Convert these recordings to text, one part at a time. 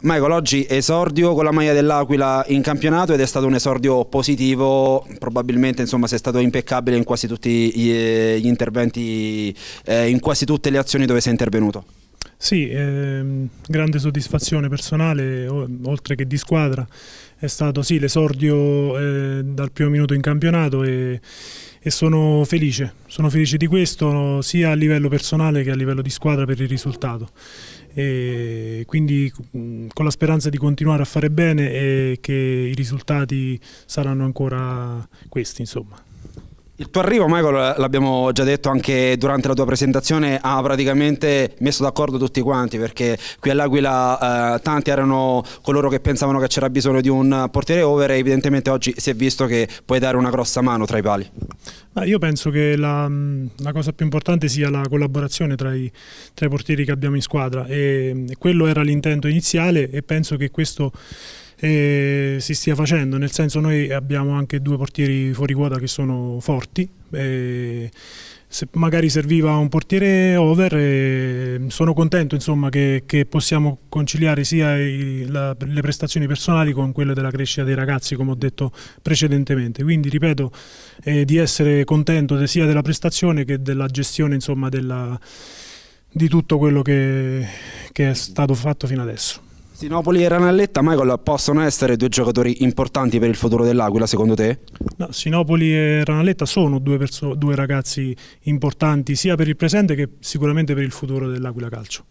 Michael, oggi esordio con la maglia dell'Aquila in campionato ed è stato un esordio positivo, probabilmente insomma sei stato impeccabile in quasi tutti gli eh, interventi, eh, in quasi tutte le azioni dove sei intervenuto. Sì, ehm, grande soddisfazione personale, oltre che di squadra, è stato sì, l'esordio eh, dal primo minuto in campionato e e sono felice, sono felice di questo sia a livello personale che a livello di squadra per il risultato. E quindi con la speranza di continuare a fare bene e che i risultati saranno ancora questi, insomma. Il tuo arrivo, Michael, l'abbiamo già detto anche durante la tua presentazione, ha praticamente messo d'accordo tutti quanti perché qui all'Aquila eh, tanti erano coloro che pensavano che c'era bisogno di un portiere over e evidentemente oggi si è visto che puoi dare una grossa mano tra i pali. Ah, io penso che la, mm, la, cosa più importante sia la collaborazione tra i, tra i portieri che abbiamo in squadra e, e quello era l'intento iniziale e penso che questo eh, si stia facendo, nel senso noi abbiamo anche due portieri fuori quota che sono forti, eh, se magari serviva un portiere over eh, sono contento insomma, che, che, possiamo conciliare sia i, la, le prestazioni personali con quelle della crescita dei ragazzi come ho detto precedentemente quindi ripeto eh, di essere contento sia della prestazione che della gestione insomma, della, di tutto quello che, che è stato fatto fino adesso Sinopoli e Ranalletta, Michael, possono essere due giocatori importanti per il futuro dell'Aquila secondo te? No, Sinopoli e Ranalletta sono due, due ragazzi importanti sia per il presente che sicuramente per il futuro dell'Aquila Calcio.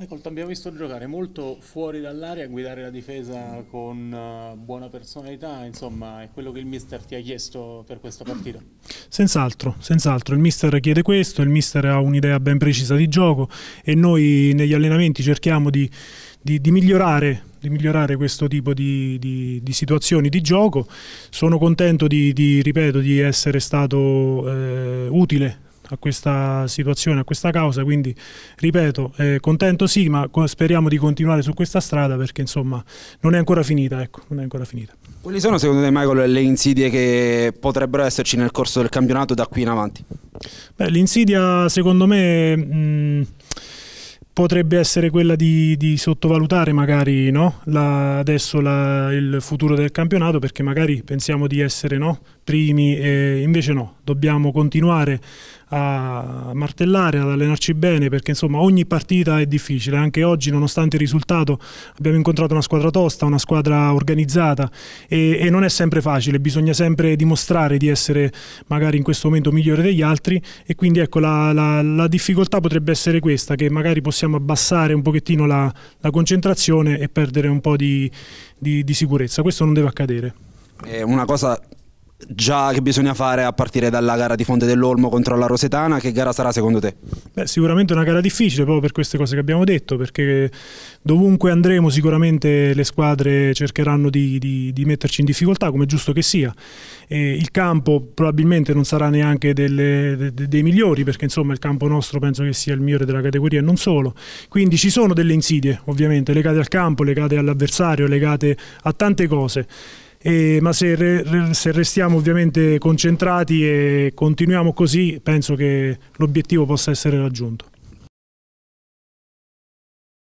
Ecco, abbiamo visto giocare molto fuori dall'area, guidare la difesa con eh, buona personalità, insomma è quello che il mister ti ha chiesto per questa partita. Senz'altro, senz'altro, il mister chiede questo, il mister ha un'idea ben precisa di gioco e noi negli allenamenti cerchiamo di, di, di migliorare di migliorare questo tipo di, di, di, situazioni di gioco. Sono contento di, di ripeto, essere stato eh, utile a questa situazione, a questa causa, quindi ripeto, eh, contento sì, ma speriamo di continuare su questa strada perché insomma non è ancora finita, ecco, non è ancora finita. Quali sono secondo te Michael le insidie che potrebbero esserci nel corso del campionato da qui in avanti? l'insidia secondo me... Mh, mm, potrebbe essere quella di, di sottovalutare magari no? la, adesso la, il futuro del campionato perché magari pensiamo di essere no? primi e invece no, dobbiamo continuare a martellare, ad allenarci bene perché insomma ogni partita è difficile, anche oggi nonostante il risultato abbiamo incontrato una squadra tosta, una squadra organizzata e, e non è sempre facile, bisogna sempre dimostrare di essere magari in questo momento migliore degli altri e quindi ecco la, la, la difficoltà potrebbe essere questa, che magari possiamo abbassare un pochettino la, la concentrazione e perdere un po' di, di, di sicurezza, questo non deve accadere. È eh, una cosa già che bisogna fare a partire dalla gara di Fonte dell'Olmo contro la Rosetana? Che gara sarà secondo te? Beh, sicuramente una gara difficile proprio per queste cose che abbiamo detto, perché dovunque andremo sicuramente le squadre cercheranno di, di, di metterci in difficoltà, come è giusto che sia. E il campo probabilmente non sarà neanche delle, de, dei migliori, perché insomma il campo nostro penso che sia il migliore della categoria e non solo. Quindi ci sono delle insidie, ovviamente, legate al campo, legate all'avversario, legate a tante cose. E, ma se, re, se, restiamo ovviamente concentrati e continuiamo così penso che l'obiettivo possa essere raggiunto.